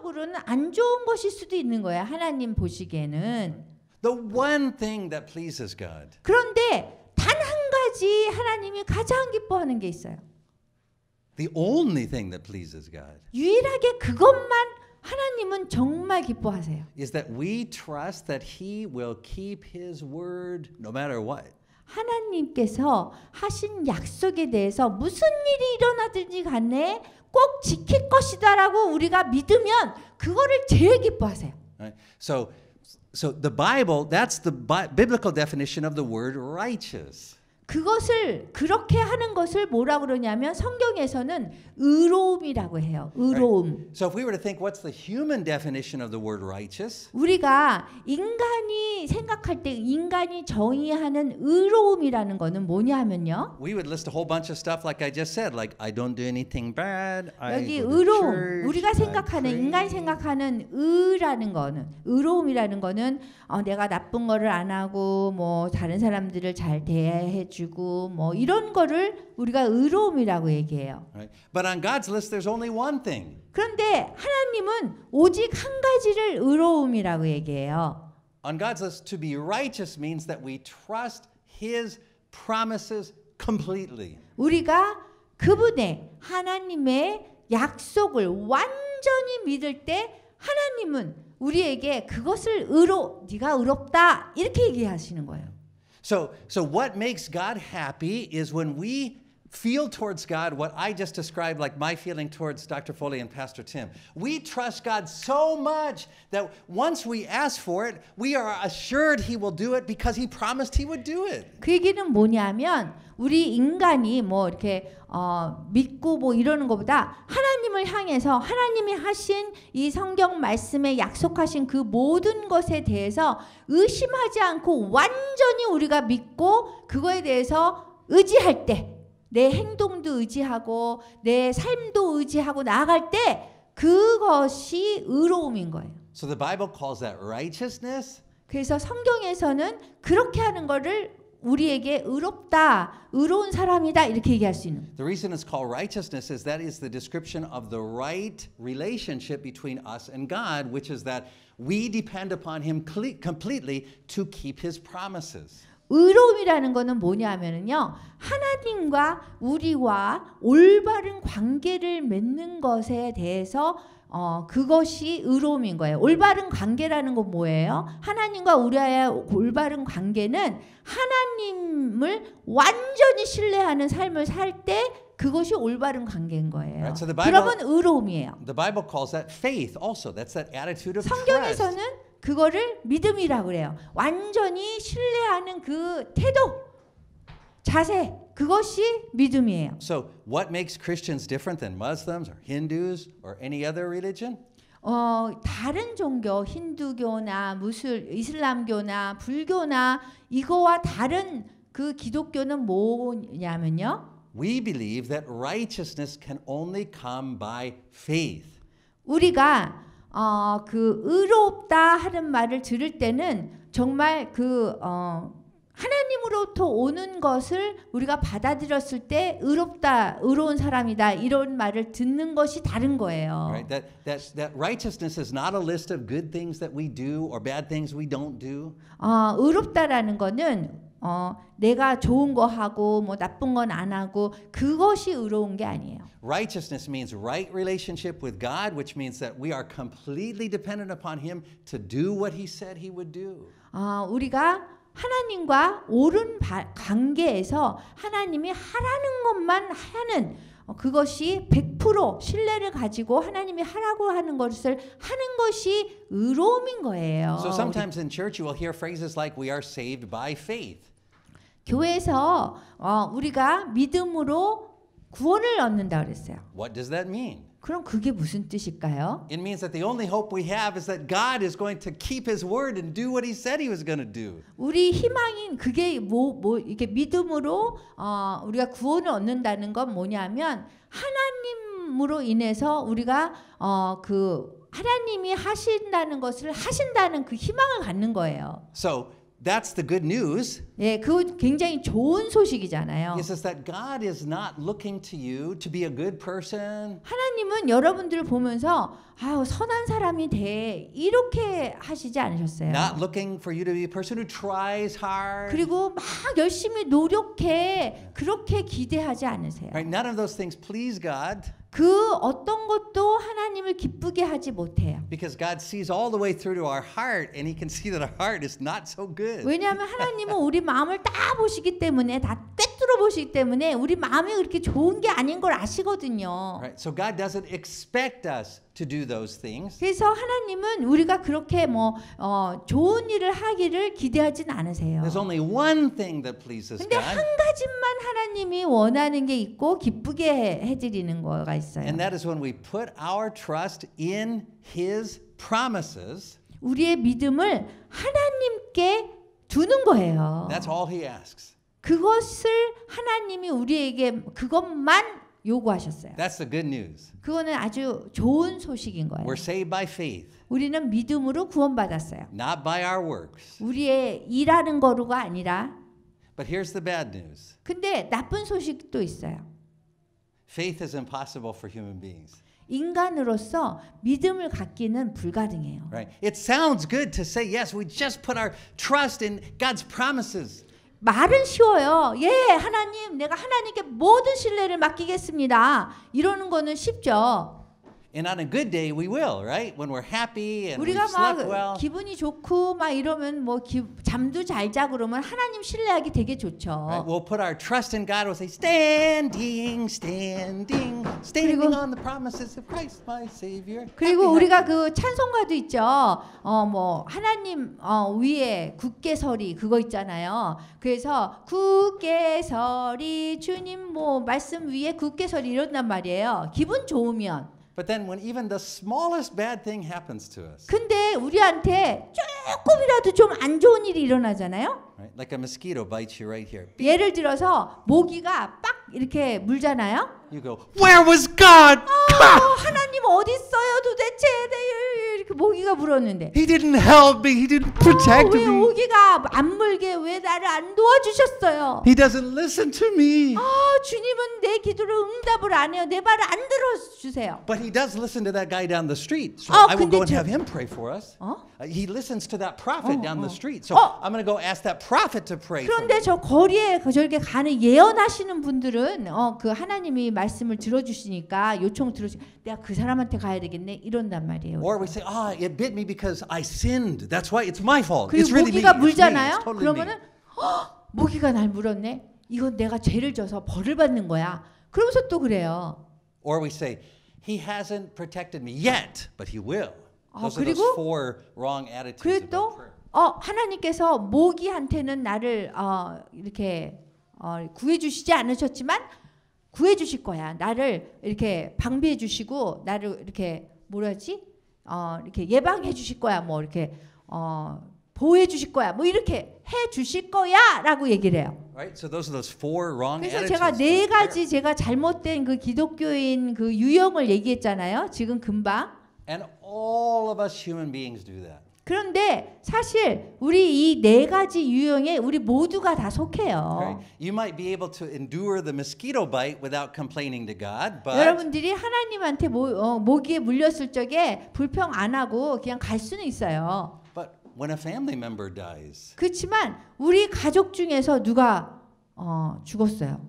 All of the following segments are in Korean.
영적으로는 안 좋은 것일 수도 있는 거야. 하나님 보시기에는. The one thing that pleases God. 그런데 단 한 가지 하나님이 가장 기뻐하는 게 있어요. The only thing that pleases God. 유일하게 그것만 하나님은 정말 기뻐하세요. Is that we trust that he will keep his word no matter what. 하나님께서 하신 약속에 대해서 무슨 일이 일어나든지 간에 꼭 지킬 것이다라고 우리가 믿으면 그거를 제일 기뻐하세요. Right. So so the Bible that's the biblical definition of the word righteous. 그것을 그렇게 하는 것을 뭐라 그러냐면 성경에서는 의로움이라고 해요. 의로움. So if we were to think what's the human definition of the word righteous? 우리가 인간이 생각할 때 인간이 정의하는 의로움이라는 거는 뭐냐면요. We would list a whole bunch of stuff like I just said like I don't do anything bad. I 여기 의로움 church, 우리가 생각하는 인간 생각하는 의라는 거는 의로움이라는 거는 어, 내가 나쁜 거를 안 하고 뭐 다른 사람들을 잘 대해 주고 뭐 이런 거를 우리가 의로움이라고 얘기해요. Right? But on God's list there's only one thing. 그런데 하나님은 오직 한 가지를 의로움이라고 얘기해요. On God's list to be righteous means that we trust his promises completely. 우리가 그분의 하나님의 약속을 완전히 믿을 때 하나님은 우리에게 그것을 의로 네가 의롭다 이렇게 얘기하시는 거예요. So, so what makes God happy is when we feel towards God what I just described, like my feeling towards Dr. Foley and Pastor Tim. We trust God so much that once we ask for it, we are assured He will do it because He promised He would do it. 그 얘기는 뭐냐면 우리 인간이 뭐 이렇게 어, 믿고 뭐 이러는 것보다 하나님을 향해서 하나님이 하신 이 성경 말씀에 약속하신 그 모든 것에 대해서 의심하지 않고 완전히 우리가 믿고 그거에 대해서 의지할 때내 행동도 의지하고 내 삶도 의지하고 나아갈 때 그것이 의로움인 거예요. So the Bible calls that righteousness. 그래서 성경에서는 그렇게 하는 거를 우리에게 의롭다, 의로운 사람이다 이렇게 얘기할 수 있는. The reason it's called righteousness is that is the description of the right relationship between us and God, which is that we depend upon Him completely to keep His promises. 의로움이라는 것은 뭐냐면요 하나님과 우리와 올바른 관계를 맺는 것에 대해서 어, 그것이 의로움인 거예요. 올바른 관계라는 건 뭐예요? 하나님과 우리와의 올바른 관계는 하나님을 완전히 신뢰하는 삶을 살 때 그것이 올바른 관계인 거예요. Right, so Bible, 그러면 의로움이에요. The Bible calls that faith also. That's that attitude of 성경에서는 trust. 그거를 믿음이라고 그래요. 완전히 신뢰하는 그 태도, 자세, 그것이 믿음이에요. So what makes Christians different than Muslims or Hindus or any other religion? 어, 다른 종교, 힌두교나 무슬 이슬람교나 불교나 이거와 다른 그 기독교는 뭐냐면요. We believe that righteousness can only come by faith. 우리가 어, 그 의롭다 하는 말을 들을 때는 정말 그 어, 하나님으로부터 오는 것을 우리가 받아들였을 때 의롭다, 의로운 사람이다 이런 말을 듣는 것이 다른 거예요. Right. That, that, that righteousness is not a list of good things that we do or bad things we don't do. 어, 의롭다라는 거는 어, 내가 좋은 거 하고 뭐 나쁜 건 안 하고 그것이 의로운 게 아니에요. Righteousness means right relationship with God, which means that we are completely dependent upon him to do what he said he would do. 아, 우리가 하나님과 옳은 바, 관계에서 하나님이 하라는 것만 하는 그것이 100% 신뢰를 가지고 하나님이 하라고 하는 것을 하는 것이 의로움인 거예요. So sometimes in church you will hear phrases like we are saved by faith. 교회에서 어, 우리가 믿음으로 구원을 얻는다 그랬어요. What does that mean? 그럼 그게 무슨 뜻일까요? It means that the only hope we have is that God is going to keep His word and do what He said He was going to do. 우리 희망인 그게 뭐뭐 뭐 이렇게 믿음으로 어, 우리가 구원을 얻는다는 건 뭐냐면 하나님으로 인해서 우리가 어, 그 하나님이 하신다는 것을 하신다는 그 희망을 갖는 거예요. So That's the good news. 예, 그 굉장히 좋은 소식이잖아요. It says that God is not looking to you to be a good person. 하나님은 여러분들을 보면서 아우 선한 사람이 돼 이렇게 하시지 않으셨어요. Not looking for you to be a person who tries hard. 그리고 막 열심히 노력해 그렇게 기대하지 않으세요. Right, none of those things please God. 그 어떤 것도 하나님을 기쁘게 하지 못해요. Because God sees all the way through to our heart and he can see that our heart is not so good. 왜냐하면 하나님은 우리 마음을 다 보시기 때문에 다 꿰뚫어 보시기 때문에 우리 마음이 그렇게 좋은 게 아닌 걸 아시거든요. Right. So God doesn't expect us to do those things. 그래서 하나님은 우리가 그렇게 뭐 어, 좋은 일을 하기를 기대하진 않으세요. There's only one thing that pleases God. 근데 한 가지만 하나님이 원하는 게 있고 기쁘게 해, 해드리는 거가 있어요. And that is when we put our trust in his promises. 우리의 믿음을 하나님께 두는 거예요. That's all he asks. 그것을 하나님이 우리에게 그것만 요구하셨어요. That's the good news. 그거는 아주 좋은 소식인 거예요. We're saved by faith. 우리는 믿음으로 구원받았어요. Not by our works. 우리의 일하는 거로가 아니라. But here's the bad news. 근데 나쁜 소식도 있어요. Faith is impossible for human beings. 인간으로서 믿음을 갖기는 불가능해요. Right? It sounds good to say yes. We just put our trust in God's promises. 말은 쉬워요. 예, 하나님, 내가 하나님께 모든 신뢰를 맡기겠습니다. 이러는 거는 쉽죠. And on a good day we will, right? When we're happy and we 우리가 slept well. 막 기분이 좋고 막 이러면 뭐 기, 잠도 잘 자고 그러면 하나님 신뢰하기 되게 좋죠. Right? We'll put our trust in God. We'll say, standing, standing, standing 그리고, on the promises of Christ, my Savior. 그리고 happy, 우리가 happy. 그 찬송가도 있죠. 어 뭐 하나님 어, 위에 굳게 서리 그거 있잖아요. 그래서 굳게 서리 주님 뭐 말씀 위에 굳게 서리 이런단 말이에요. 기분 좋으면. But then when even the smallest bad thing happens to us. 근데 우리한테 조금이라도 좀 안 좋은 일이 일어나잖아요. Right? Like a mosquito bites you right here. 예를 들어서 모기가 빡 이렇게 물잖아요. You go, Where was God? 아, 하나님 어디 있어요 도대체? 내 이렇게 모기가 물었는데. He didn't help me. He didn't protect 아, 왜 me. 모기가 안 물게 왜 나를 안 도와주셨어요? He doesn't listen to me. 아, 주님은 내 기도를 응답을 안 해요. 내 말을 안 들어 주세요. But he does listen to that guy down the street. So 아, I will go and 저... have him pray for us. 어? He listens to that prophet 어, down 어. the street. So 어. I'm going to go ask that prophet to pray. 그런데 저 거리에 저렇게 가는 예언하시는 분들은 어, 그 하나님이 말씀을 들어주시니까 요청 들어주. 내가 그 사람한테 가야 되겠네 이런단 말이에요. Or we say, oh, ah, it bit me because I sinned. That's why it's my fault. It's 그리고 really me. 모기가 It's me. 물잖아요. It's totally me. 그러면은 "헉, 모기가 날 물었네. 이건 내가 죄를 져서 벌을 받는 거야. 그러면서 또 그래요. Or we say, He hasn't protected me yet, but He will. 아, Those are those 그리고- four wrong attitudes. 그리고 about 또 prayer. 어, 하나님께서 모기한테는 나를 어, 이렇게 어, 구해 주시지 않으셨지만 구해 주실 거야. 나를 이렇게 방비해 주시고 나를 이렇게 뭐라지? 어, 이렇게 예방해 주실 거야. 뭐 이렇게 어, 보호해 주실 거야. 뭐 이렇게 해 주실 거야라고 얘기를 해요. Right? So those are those four wrong 그래서 제가 네 가지 제가 잘못된 그 기독교인 그 유형을 얘기했잖아요. 지금 금방. And all of us human beings do that. 그런데 사실 우리 이 네 가지 유형에 우리 모두가 다 속해요. You might be able to endure the mosquito bite without complaining to God, but 여러분들이 하나님한테 모, 어, 모기에 물렸을 적에 불평 안 하고 그냥 갈 수는 있어요. But when a family member dies. 그렇지만 우리 가족 중에서 누가 어, 죽었어요.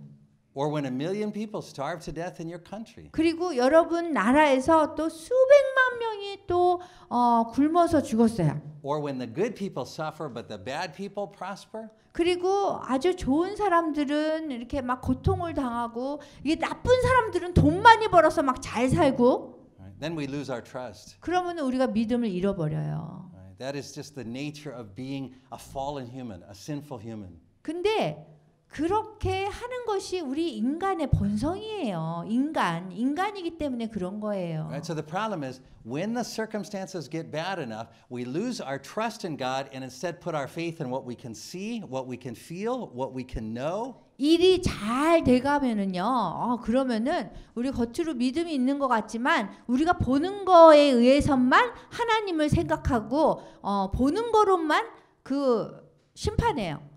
or when a million people starve to death in your country. 그리고 여러분 나라에서 또 수백만 명이 또 어, 굶어서 죽었어요. Or when the good people suffer but the bad people prosper. 그리고 아주 좋은 사람들은 이렇게 막 고통을 당하고 이게 나쁜 사람들은 돈 많이 벌어서 막 잘 살고. Then we lose our trust. 그러면 우리가 믿음을 잃어버려요. That is just the nature of being a fallen human, a sinful human. 근데 그렇게 하는 것이 우리 인간의 본성이에요. 인간, 인간이기 때문에 그런 거예요. Right, so the problem is when the circumstances get bad enough, we lose our trust in God and instead put our faith in what we can see, what we can feel, what we can know. 일이 잘 돼가면은요. 어, 그러면은 우리 겉으로 믿음이 있는 것 같지만 우리가 보는 거에 의해서만 하나님을 생각하고 어, 보는 거로만 그 심판해요.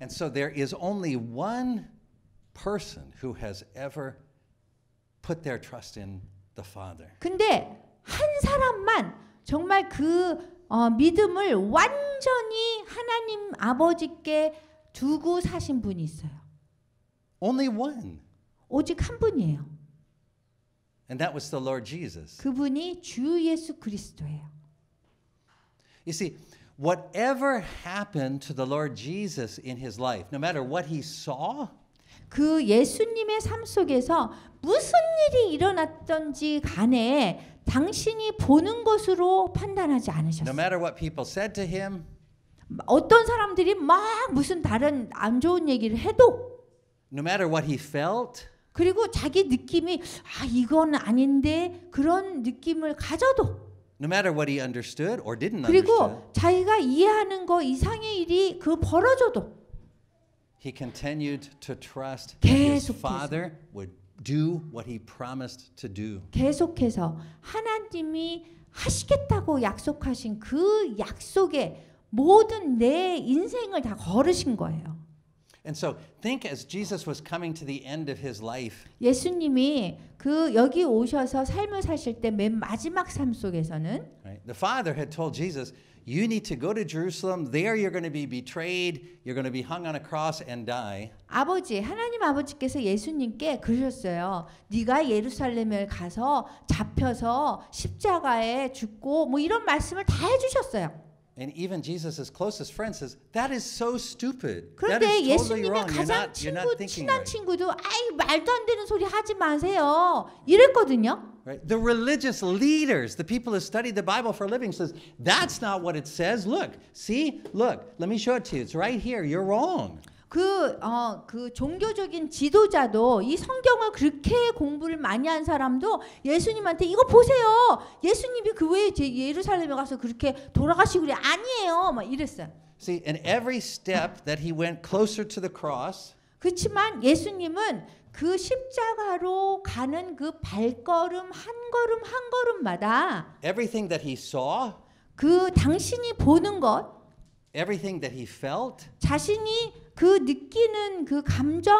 And so there is only one person who has ever put their trust in the Father. 근데 한 사람만 정말 그 어, 믿음을 완전히 하나님 아버지께 두고 사신 분이 있어요. Only one. 오직 한 분이에요. And that was the Lord Jesus. 그분이 주 예수 그리스도예요. You see, whatever happened to the Lord Jesus in his life, no matter what he saw, 그 예수님의 삶 속에서 무슨 일이 일어났던지 간에 당신이 보는 것으로 판단하지 no 않으셨어요. matter what people said to him, 어떤 사람들이 막 무슨 다른 안 좋은 얘기를 해도 no matter what he felt, 그리고 자기 느낌이 아 이건 아닌데 그런 느낌을 가져도 no matter what he understood or didn't understand. 그리고 자기가 이해하는 거 이상의 일이 그 벌어져도 he continued to trust that his father would do what he promised to do. 계속해서 하나님이 하시겠다고 약속하신 그 약속에 모든 내 인생을 다 걸으신 거예요. And so think as Jesus was coming to the end of his life. 예수님이 그 여기 오셔서 삶을 사실 때 맨 마지막 삶 속에서는 right? The Father had told Jesus, you need to go to Jerusalem. There you're going to be betrayed. You're going to be hung on a cross and die. 아버지 하나님 아버지께서 예수님께 그러셨어요. 네가 예루살렘에 가서 잡혀서 십자가에 죽고 뭐 이런 말씀을 다 해주셨어요. And even Jesus' closest friend says, that is so stupid. That totally wrong. You're not, you're not thinking right. Right? The religious leaders, the people who study the Bible for a living says, that's not what it says. Look, see, look, let me show it to you. It's right here. You're wrong. 그, 어, 그 종교적인 지도자도 이 성경을 그렇게 공부를 많이 한 사람도 예수님한테 이거 보세요. 예수님이 그 외에 예루살렘에 가서 그렇게 돌아가시고 그래. 아니에요. 막 이랬어요. 그렇지만 예수님은 그 십자가로 가는 그 발걸음 한 걸음 한 걸음마다 everything that he saw, 그 당신이 보는 것 everything that he felt, 자신이 그 느끼는 그 감정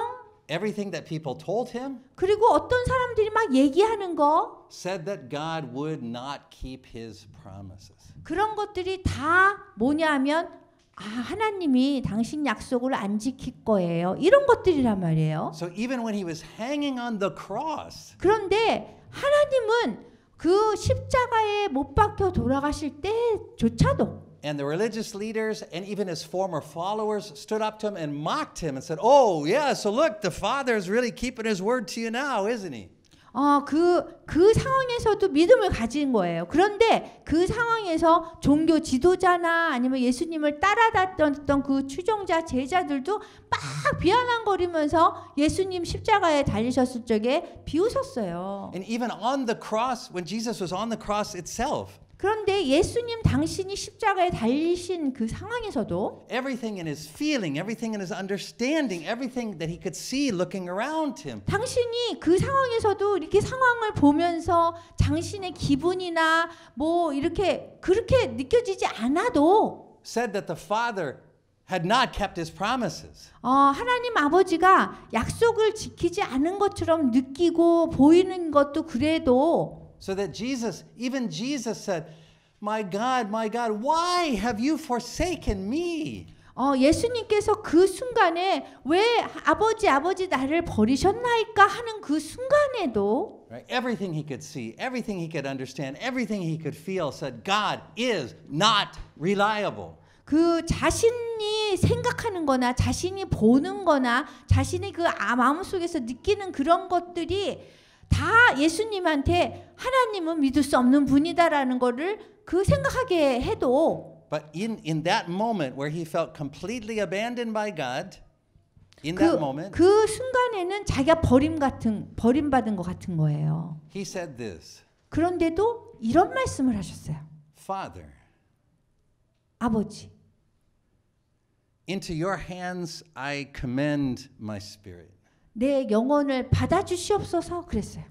everything that people told him 그리고 어떤 사람들이 막 얘기하는 거 said that God would not keep his promises. 그런 것들이 다 뭐냐면 아 하나님이 당신 약속을 안 지킬 거예요. 이런 것들이란 말이에요. So even when he was hanging on the cross 그런데 하나님은 그 십자가에 못 박혀 돌아가실 때조차도 And the religious leaders and even his former followers stood up to him and mocked him and said, Oh, yeah, so look, the Father is really keeping his word to you now, isn't he? 어, 그, 그 상황에서도 믿음을 가진 거예요. 그런데 그 상황에서 종교 지도자나 아니면 예수님을 따라다녔던 그 추종자, 제자들도 막 비아냥거리면서 예수님 십자가에 달리셨을 적에 비웃었어요. And even on the cross, when Jesus was on the cross itself, 그런데 예수님 당신이 십자가에 달리신 그 상황에서도 everything in his feeling, everything in his understanding, everything that he could see looking around him. 당신이 그 상황에서도 이렇게 상황을 보면서 당신의 기분이나 뭐 이렇게 그렇게 느껴지지 않아도 said that the father had not kept his promises. 어, 하나님 아버지가 약속을 지키지 않은 것처럼 느끼고 보이는 것도 그래도 So that Jesus, even Jesus said, My God, my God, why have you forsaken me? 어, 예수님께서 그 순간에 왜 아버지 아버지 나를 버리셨나이까 하는 그 순간에도 Right? Everything he could see, everything he could understand, everything he could feel said, God is not reliable. 그 자신이 생각하는 거나 자신이 보는 거나 자신의 그 아- 마음속에서 느끼는 그런 것들이 다 예수님한테 하나님은 믿을 수 없는 분이다라는 거를 그 생각하게 해도 But in in that moment where he felt completely abandoned by God in 그, that moment 그 순간에는 자기가 버림 같은 버림받은 것 같은 거예요. He said this. 그런데도 이런 말씀을 하셨어요. Father 아버지 Into your hands I commend my spirit. 내 영혼을 받아 주시옵소서 그랬어요.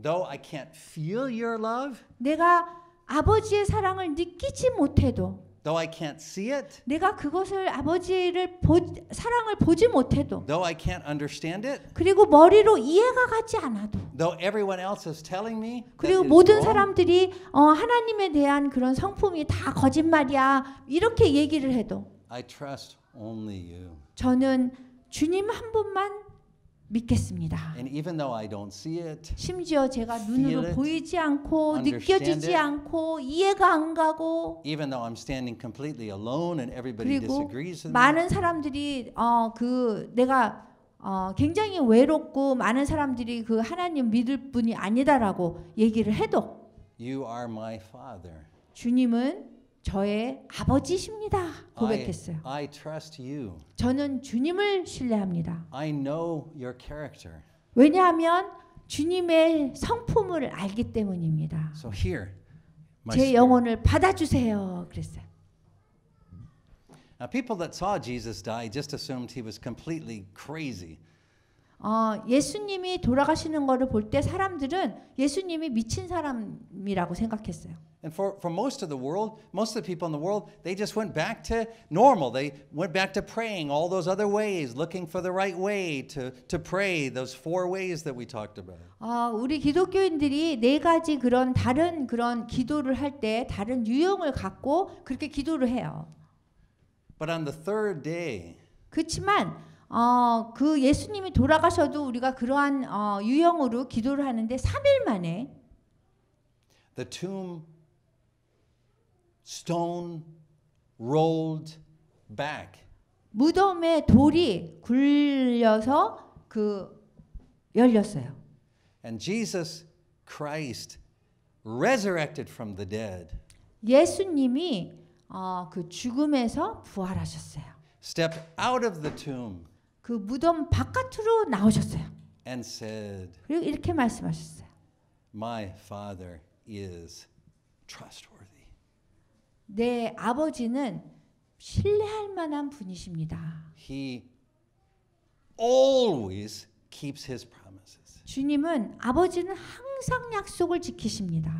Though I can't feel your love, 내가 아버지의 사랑을 느끼지 못해도 Though I can't see it, 내가 그것을 아버지를 보, 사랑을 보지 못해도 Though I can't understand it, 그리고 머리로 이해가 가지 않아도 Though everyone else is telling me 그리고 모든 사람들이 어, 하나님에 대한 그런 성품이 다 거짓말이야 이렇게 얘기를 해도 I trust only you. 저는 주님 한 분만 믿겠습니다. And even though I don't see it, 심지어 제가 눈으로 it, 보이지 않고 느껴지지 it, 않고 이해가 안 가고 even though I'm standing completely alone and everybody 그리고 disagrees with 많은 사람들이 어, 그 내가 어, 굉장히 외롭고 많은 사람들이 그 하나님 믿을 분이 아니다라고 얘기를 해도 You are my father. 주님은 저의 아버지십니다. 고백했어요. I, I trust you. 저는 주님을 신뢰합니다. I know your character. 왜냐하면 주님의 성품을 알기 때문입니다. So here, my 제 영혼을 받아주세요. 그랬어요. Now, people that saw Jesus die just assumed he was completely crazy. 어, 예수님이 돌아가시는 것을 볼때 사람들은 예수님이 미친 사람이라고 생각했어요. And for, for most of the world, most of the people in the world, they just went back to normal. They went back to praying all those other ways, looking for the right way to, to pray, those four ways that we talked about. 어, 우리 기독교인들이 네 가지 그런 다른 그런 기도를 할 때 다른 유형을 갖고 그렇게 기도를 해요. But on the third day, 그렇지만 어, 그 예수님이 돌아가셔도 우리가 그러한 어, 유형으로 기도를 하는데 3일 만에 the tomb stone rolled back. 무덤의 돌이 굴려서 그 열렸어요. And Jesus Christ resurrected from the dead. 예수님이 어, 그 죽음에서 부활하셨어요. Step out of the tomb. 그 무덤 바깥으로 나오셨어요. And said. 그리고 이렇게 말씀하셨어요. My Father is trustworthy. 내 아버지는 신뢰할 만한 분이십니다. He always keeps his promises. 주님은 아버지는 항상 약속을 지키십니다.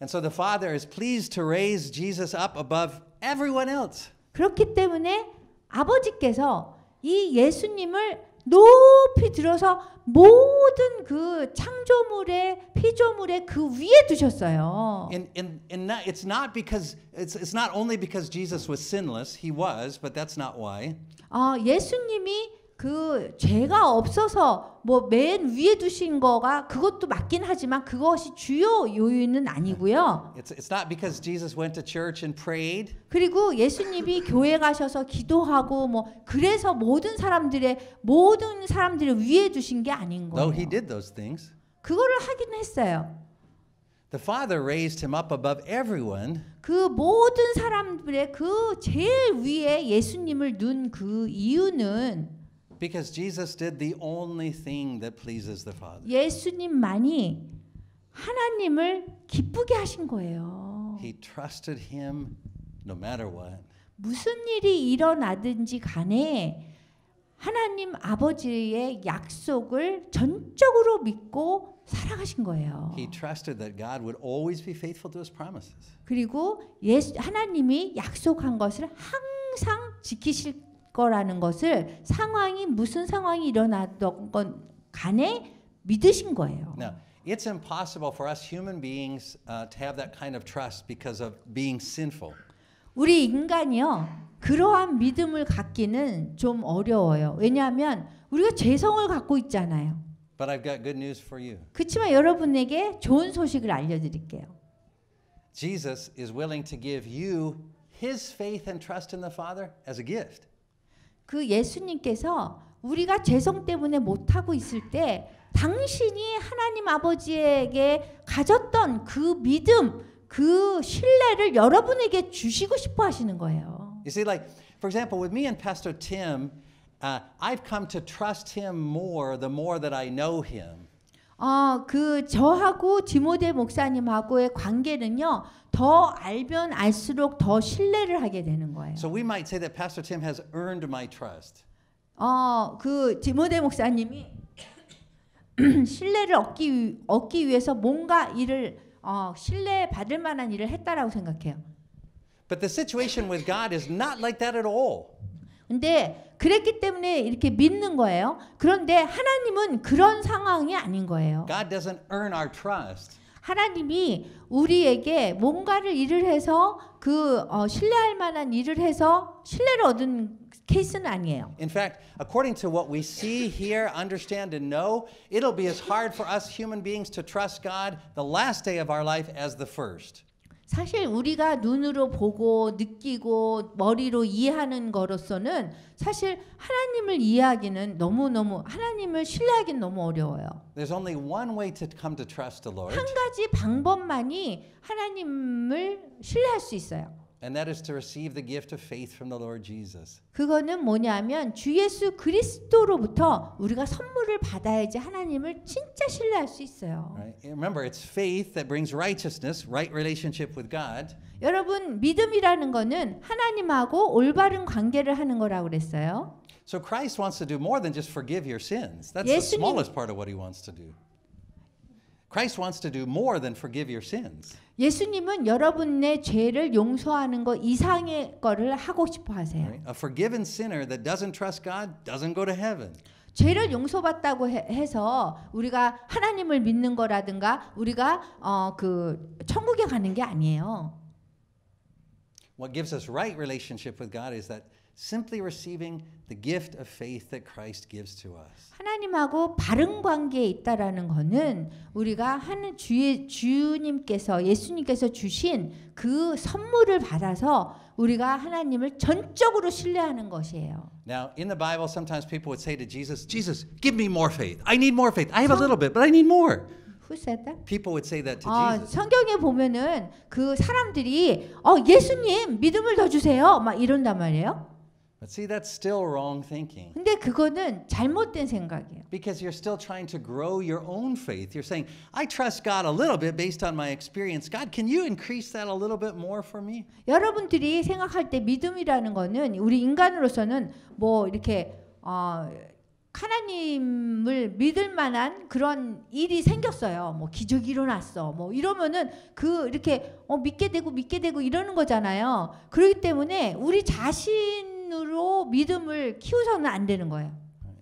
And so the Father is pleased to raise Jesus up above everyone else. 그렇기 때문에 아버지께서 이 예수님을 높이 들어서 모든 그 창조물의 피조물의 그 위에 두셨어요. And and and not, it's not because it's it's not only because Jesus was sinless, he was, but that's not why. 아, 예수님이 그 죄가 없어서 뭐 맨 위에 두신 거가 그것도 맞긴 하지만 그것이 주요 요인은 아니고요. It's, it's not because Jesus went to church and prayed. 그리고 예수님이 교회 가셔서 기도하고 뭐 그래서 모든 사람들의 모든 사람들을 위에 두신 게 아닌 거예요. Though he did those things. 그거를 하긴 했어요. The Father raised him up above everyone. 그 모든 사람들의 그 제일 위에 예수님을 둔 그 이유는 Because Jesus did the only thing that pleases the Father. 예수님만이 하나님을 기쁘게 하신 거예요. He trusted him no matter what. 무슨 일이 일어나든지 간에 하나님 아버지의 약속을 전적으로 믿고 살아가신 거예요. He trusted that God would always be faithful to his promises. 그리고 예수 하나님이 약속한 것을 항상 지키실 거라는 것을 상황이 무슨 상황이 일어났던 건 간에 믿으신 거예요. Now, it's impossible for us human beings uh, to have that kind of trust because of being sinful. 우리 인간이요 그러한 믿음을 갖기는 좀 어려워요. 왜냐하면 우리가 죄성을 갖고 있잖아요. But I've got good news for you. 그렇지만 여러분에게 좋은 소식을 알려드릴게요. Jesus is willing to give you His faith and trust in the Father as a gift. 그 예수님께서 우리가 죄성 때문에 못하고 있을 때 당신이 하나님 아버지에게 가졌던 그 믿음, 그 신뢰를 여러분에게 주시고 싶어 하시는 거예요. You see, like for example, with me and Pastor Tim, uh, I've come to trust him more the more that I know him. 어, 그 저하고 디모데 목사님하고의 관계는요. 더 알면 알수록 더 신뢰를 하게 되는 거예요. So we might say that Pastor Tim has earned my trust. 어, 그 디모데 목사님이 신뢰를 얻기 위, 얻기 위해서 뭔가 일을 어, 신뢰 받을 만한 일을 했다라고 생각해요. But the situation with God is not like that at all. 근데 그랬기 때문에 이렇게 믿는 거예요. 그런데 하나님은 그런 상황이 아닌 거예요. God doesn't earn our trust. 하나님이 우리에게 뭔가를 일을 해서 그 어, 신뢰할 만한 일을 해서 신뢰를 얻은 케이스는 아니에요. In fact, according to what we see, hear, understand, and know, it'll be as hard for us human beings to trust God the last day of our life as the first. 사실 우리가 눈으로 보고 느끼고 머리로 이해하는 거로서는 사실 하나님을 이해하기는 너무너무 하나님을 신뢰하기는 너무 어려워요. There's only one way to come to trust the Lord. 한 가지 방법만이 하나님을 신뢰할 수 있어요. And that is to receive the gift of faith from the Lord Jesus. 그거는 뭐냐면 주 예수 그리스도로부터 우리가 선물을 받아야지 하나님을 진짜 신뢰할 수 있어요. Right? Remember, it's faith that brings righteousness, right relationship with God. 여러분 믿음이라는 거는 하나님하고 올바른 관계를 하는 거라고 그랬어요. So Christ wants to do more than just forgive your sins. That's the smallest part of what he wants to do. Christ wants to do more than forgive your sins. 예수님은 여러분의 죄를 용서하는 것 이상의 거를 하고 싶어 하세요. A forgiven sinner that doesn't trust God doesn't go to heaven. 죄를 용서받다고 해, 서 우리가 하나님을 믿는 거라든가 우리가 어, 그 천국에 가는 게 아니에요. What gives us right relationship with God is that simply receiving the gift of faith that Christ gives to us. 하나님하고 바른 관계에 있다라는 거는 우리가 하는 주의 주님께서 예수님께서 주신 그 선물을 받아서 우리가 하나님을 전적으로 신뢰하는 것이에요. Now in the Bible sometimes people would say to Jesus, Jesus, give me more faith. I need more faith. I have a little bit, but I need more. Who said that? People would say that to 어, Jesus. 성경에 보면은 그 사람들이 어 예수님 믿음을 더 주세요. 막 이런단 말이에요. But see, that's still wrong thinking. 근데 그거는 잘못된 생각이에요. Because you're still trying to grow your own faith. You're saying, I trust God a little bit based on my experience. God, can you increase that a little bit more for me? 여러분들이 생각할 때 믿음이라는 거는 우리 인간으로서는 뭐 이렇게 어 하나님을 믿을 만한 그런 일이 생겼어요. 뭐 기적이 일어났어. 뭐 이러면은 그 이렇게 어 믿게 되고 믿게 되고 이러는 거잖아요. 그렇기 때문에 우리 자신 확신으로 믿음을 키우서는 안 되는 거예요.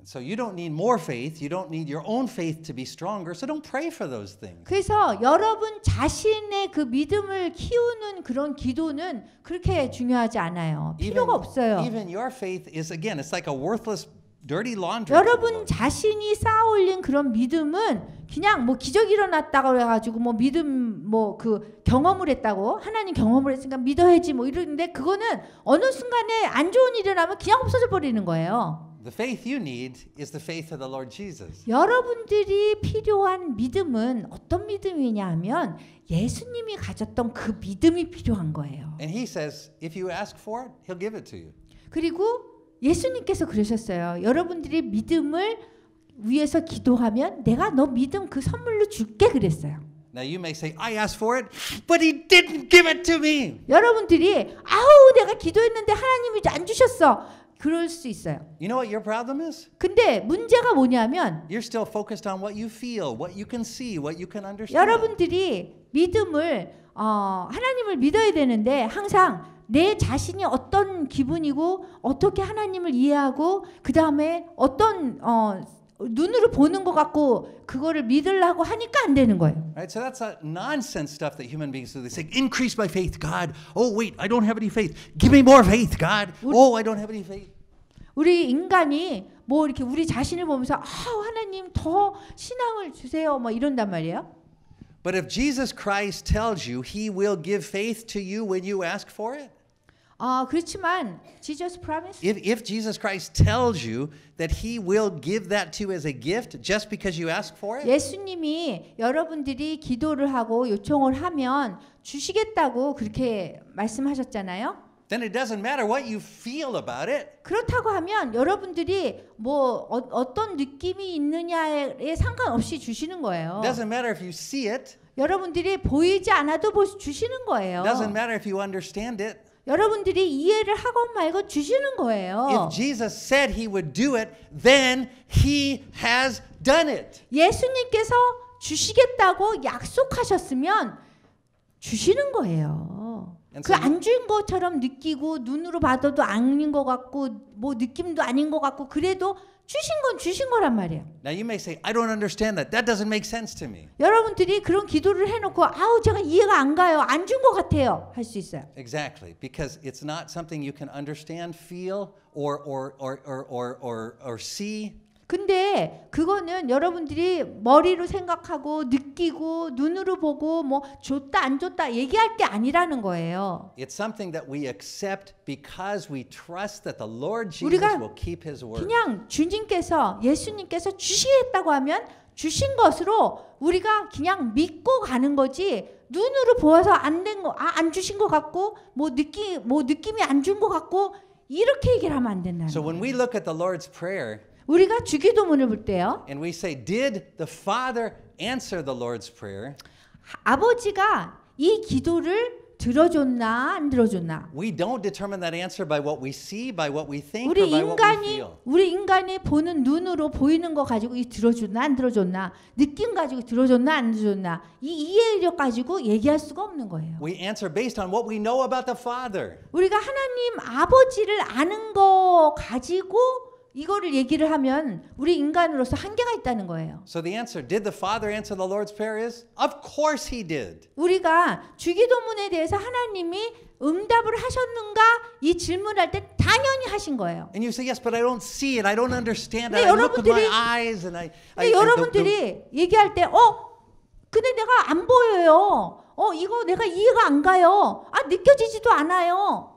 So you don't need more faith. You don't need your own faith to be stronger. So don't pray for those things. 그래서 여러분 자신의 그 믿음을 키우는 그런 기도는 그렇게 중요하지 않아요. 필요가 even, 없어요. Even your faith is again, it's like a worthless dirty laundry. 여러분 자신이 쌓아올린 그런 믿음은 그냥 뭐 기적 일어났다고 해래가지고뭐 믿음 뭐그 경험을 했다고 하나님 경험을 했으니까 믿어야지 뭐 이러는데 그거는 어느 순간에 안 좋은 일이 나면 그냥 없어져 버리는 거예요. The faith you need is the faith of the Lord Jesus. 여러분들이 필요한 믿음은 어떤 믿음이냐면 예수님이 가졌던 그 믿음이 필요한 거예요. And he says if you ask for it, he'll give it to you. 그리고 예수님께서 그러셨어요. 여러분들이 믿음을 위해서 기도하면 내가 너 믿음 그 선물로 줄게 그랬어요. Now you may say, I asked for it, but he didn't give it to me. 여러분들이 아우 내가 기도했는데 하나님이 안 주셨어. 그럴 수 있어요. You know what your problem is? 근데 문제가 뭐냐면 You're still focused on what you feel, what you can see, what you can understand. 여러분들이 믿음을 어, 하나님을 믿어야 되는데 항상 내 자신이 어떤 기분이고 어떻게 하나님을 이해하고 그 다음에 어떤 어, 눈으로 보는 것 같고 그거를 믿으려고 하니까 안 되는 거예요. Right, so that's that nonsense stuff that human beings do. They say, "Increase my faith, God." Oh, wait, I don't have any faith. Give me more faith, God. Oh, I don't have any faith. 우리 인간이 뭐 이렇게 우리 자신을 보면서 아 하나님 더 신앙을 주세요 뭐 이런단 말이에요. But if Jesus Christ tells you He will give faith to you when you ask for it. 어, 그렇지만 Jesus promised If, if Jesus Christ tells you that he will give that to you as a gift just because you ask for it, 예수님이 여러분들이 기도를 하고 요청을 하면 주시겠다고 그렇게 말씀하셨잖아요. then it doesn't matter what you feel about it. 그렇다고 하면 여러분들이 뭐 어, 어떤 느낌이 있느냐에 상관없이 주시는 거예요. doesn't matter if you see it. 여러분들이 보이지 않아도 보- 주시는 거예요. doesn't matter if you understand it. 여러분들이 이해를 하건 말건 주시는 거예요. If Jesus said he would do it, then he has done it. 예수님께서 주시겠다고 약속하셨으면 주시는 거예요. 그안준 것처럼 느끼고 눈으로 봐도 아닌 것 같고 뭐 느낌도 아닌 것 같고 그래도 주신 건 주신 거란 말이에요. Now you may say, I don't understand that. That doesn't make sense to me. 여러분들이 그런 기도를 해놓고 아우 제가 이해가 안 가요. 안준것 같아요. 할 수 있어요. Exactly, because it's not something you can understand, feel, or or or or or or, or see. 근데 그거는 여러분들이 머리로 생각하고 느끼고 눈으로 보고 뭐 좋다 안 좋다 얘기할 게 아니라는 거예요. It's something that we accept because we trust that the Lord Jesus will keep his word. 그냥 주님께서 예수님께서 주시했다고 하면 주신 것으로 우리가 그냥 믿고 가는 거지 눈으로 보아서 안 된 거, 아, 안 주신 것 같고 뭐 느낌 뭐 느낌이 안 준 것 같고 이렇게 얘기를 하면 안 된다는 거예요. So when we look at the Lord's prayer 우리가 주기도문을 볼 때요. And we say, did the Father answer the Lord's prayer? 아버지가 이 기도를 들어줬나 안 들어줬나? We don't determine that answer by what we see, by what we think, 우리 or by what we 인간이 feel. 우리 인간이 보는 눈으로 보이는 거 가지고 이 들어줬나 안 들어줬나 느낌 가지고 들어줬나 안 들어줬나 이 이해력 가지고 얘기할 수가 없는 거예요. We answer based on what we know about the Father. 우리가 하나님 아버지를 아는 거 가지고 이거를 얘기를 하면 우리 인간으로서 한계가 있다는 거예요. So the answer did the father answer the lord's prayer is of course he did. 우리가 주기도문에 대해서 하나님이 응답을 하셨는가 이 질문할 때 당연히 하신 거예요. And you say yes, but I don't see it. I don't understand. I look with my eyes and I. 근데 I, 여러분들이 I don't, don't... 얘기할 때 어, 근데 내가 안 보여요. 어, 이거 내가 이해가 안 가요. 아, 느껴지지도 않아요.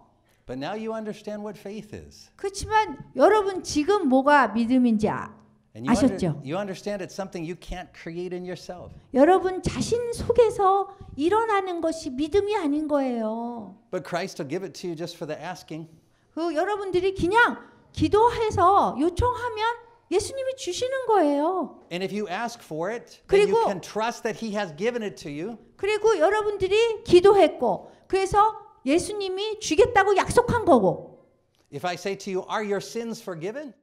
But now you understand what faith is. 그렇지만 여러분 지금 뭐가 믿음인지 아, And you, 아셨죠? Under, you understand it's something you can't create in yourself. 여러분 자신 속에서 일어나는 것이 믿음이 아닌 거예요. But Christ will give it to you just for the asking. 그 여러분들이 그냥 기도해서 요청하면 예수님이 주시는 거예요. And if you ask for it, 그리고, you can trust that he has given it to you. 그리고 여러분들이 기도했고 그래서 예수님이 주겠다고 약속한 거고. If I say to you, are your sins forgiven?